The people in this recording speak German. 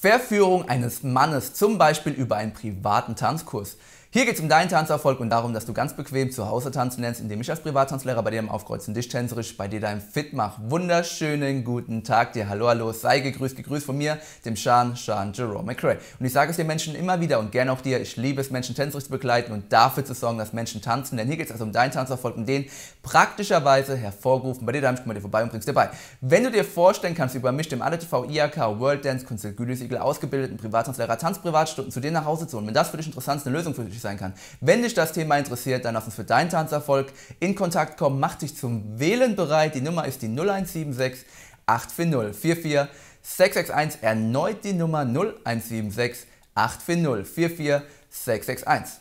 Verführung eines Mannes zum Beispiel über einen privaten Tanzkurs hier geht es um deinen Tanzerfolg und darum, dass du ganz bequem zu Hause tanzen lernst, indem ich als Privattanzlehrer bei dir im Aufkreuzen dich tänzerisch bei dir deinem Fit mache. Wunderschönen guten Tag dir. Hallo, hallo, sei gegrüßt, gegrüßt von mir, dem Sean, Sean Jerome McRae. Und ich sage es den Menschen immer wieder und gerne auch dir, ich liebe es, Menschen tänzerisch zu begleiten und dafür zu sorgen, dass Menschen tanzen. Denn hier geht es also um deinen Tanzerfolg und den praktischerweise hervorgerufen bei dir deinem Ich vorbei und bringst dir bei. Wenn du dir vorstellen kannst, über mich, dem ADTV IAK World Dance Künstler Gütesiegel ausgebildeten Privattanzlehrer, Tanzprivatstunden zu dir nach Hause zu holen, wenn das für dich interessant ist, eine Lösung für dich nützlich sein kann. Wenn dich das Thema interessiert, dann lass uns für deinen Tanzerfolg in Kontakt kommen. Mach dich zum Wählen bereit. Die Nummer ist die 0176 840 44 661. Erneut die Nummer 0176 840 44 661.